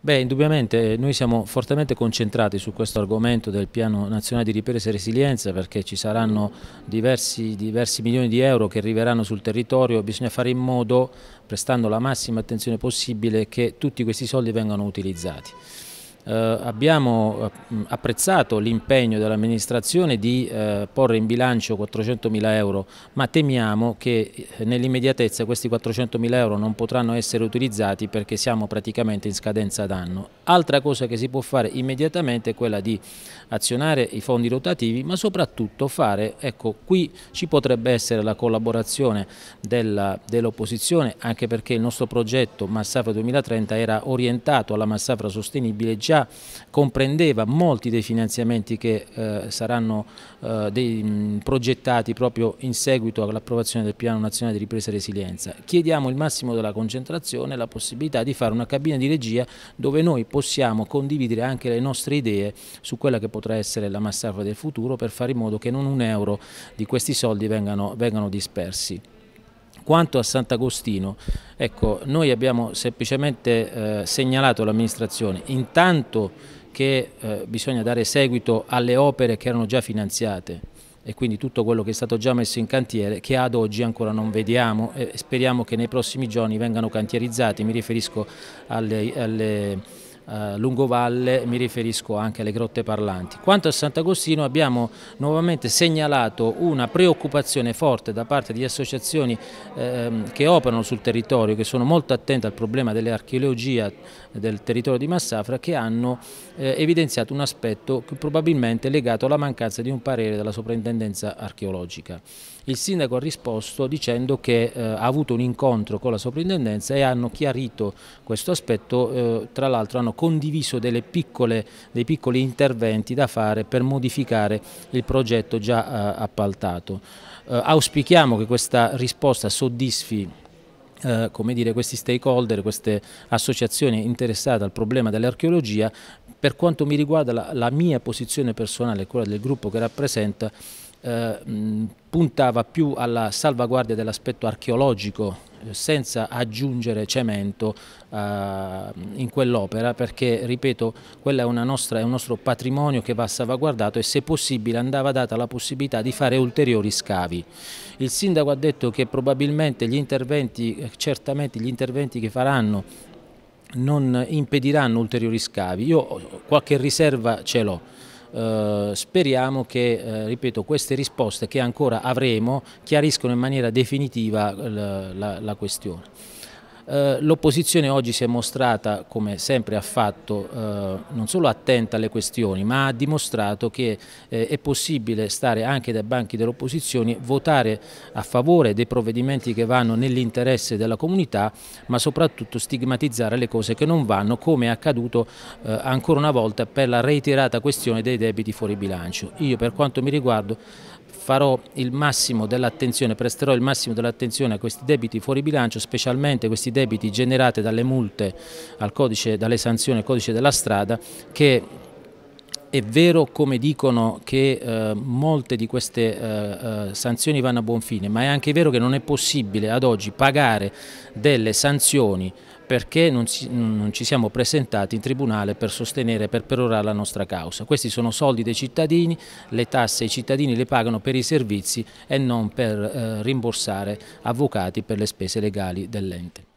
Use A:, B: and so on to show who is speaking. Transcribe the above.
A: Beh, indubbiamente eh, noi siamo fortemente concentrati su questo argomento del piano nazionale di ripresa e resilienza perché ci saranno diversi, diversi, milioni di euro che arriveranno sul territorio, bisogna fare in modo, prestando la massima attenzione possibile, che tutti questi soldi vengano utilizzati eh, abbiamo eh, apprezzato l'impegno dell'amministrazione di eh, porre in bilancio 400.000 euro, ma temiamo che eh, nell'immediatezza questi 400.000 euro non potranno essere utilizzati perché siamo praticamente in scadenza d'anno. Altra cosa che si può fare immediatamente è quella di azionare i fondi rotativi, ma soprattutto fare, ecco qui ci potrebbe essere la collaborazione dell'opposizione, dell anche perché il nostro progetto Massafra 2030 era orientato alla massafra sostenibile già comprendeva molti dei finanziamenti che eh, saranno eh, dei, mh, progettati proprio in seguito all'approvazione del Piano Nazionale di Ripresa e Resilienza. Chiediamo il massimo della concentrazione e la possibilità di fare una cabina di regia dove noi possiamo condividere anche le nostre idee su quella che potrà essere la massacra del futuro per fare in modo che non un euro di questi soldi vengano, vengano dispersi. Quanto a Sant'Agostino, ecco, noi abbiamo semplicemente eh, segnalato all'amministrazione intanto che eh, bisogna dare seguito alle opere che erano già finanziate e quindi tutto quello che è stato già messo in cantiere che ad oggi ancora non vediamo e speriamo che nei prossimi giorni vengano cantierizzati, mi riferisco alle, alle eh, Lungovalle, mi riferisco anche alle grotte parlanti. Quanto a Sant'Agostino abbiamo nuovamente segnalato una preoccupazione forte da parte di associazioni eh, che operano sul territorio, che sono molto attente al problema dell'archeologia del territorio di Massafra, che hanno eh, evidenziato un aspetto che probabilmente è legato alla mancanza di un parere della soprintendenza archeologica. Il sindaco ha risposto dicendo che eh, ha avuto un incontro con la soprintendenza e hanno chiarito questo aspetto, eh, tra l'altro hanno condiviso piccole, dei piccoli interventi da fare per modificare il progetto già eh, appaltato. Eh, auspichiamo che questa risposta soddisfi eh, come dire, questi stakeholder, queste associazioni interessate al problema dell'archeologia. Per quanto mi riguarda la, la mia posizione personale quella del gruppo che rappresenta, eh, puntava più alla salvaguardia dell'aspetto archeologico senza aggiungere cemento eh, in quell'opera perché, ripeto, quello è, nostra, è, un nostro patrimonio che va salvaguardato e se possibile andava data la possibilità di fare ulteriori scavi. Il sindaco ha detto che probabilmente gli interventi, certamente gli interventi che faranno non impediranno ulteriori scavi, io qualche riserva ce l'ho eh, speriamo che eh, ripeto, queste risposte che ancora avremo chiariscono in maniera definitiva la, eh, la, la questione. Eh, l'opposizione oggi si è mostrata, come sempre ha fatto, eh, non solo attenta alle questioni, ma ha dimostrato che eh, è possibile stare anche dai banchi dell'opposizione, votare a favore dei provvedimenti che vanno nell'interesse della comunità, ma soprattutto stigmatizzare le cose che non vanno, come è accaduto ancora una volta per la reiterata questione dei debiti fuori bilancio. Io per quanto mi riguardo farò il massimo dell'attenzione, presterò il massimo dell'attenzione a questi debiti fuori bilancio, specialmente questi debiti generati dalle multe codice, dalle sanzioni al codice della strada che è vero come dicono che eh, molte di queste eh, eh, sanzioni vanno a buon fine, ma è anche vero che non è possibile ad oggi pagare delle sanzioni perché non ci, non ci, siamo presentati in tribunale per sostenere per perorare la nostra causa. Questi sono soldi dei cittadini, le tasse i cittadini le pagano per i servizi e non per eh, rimborsare avvocati per le spese legali dell'ente.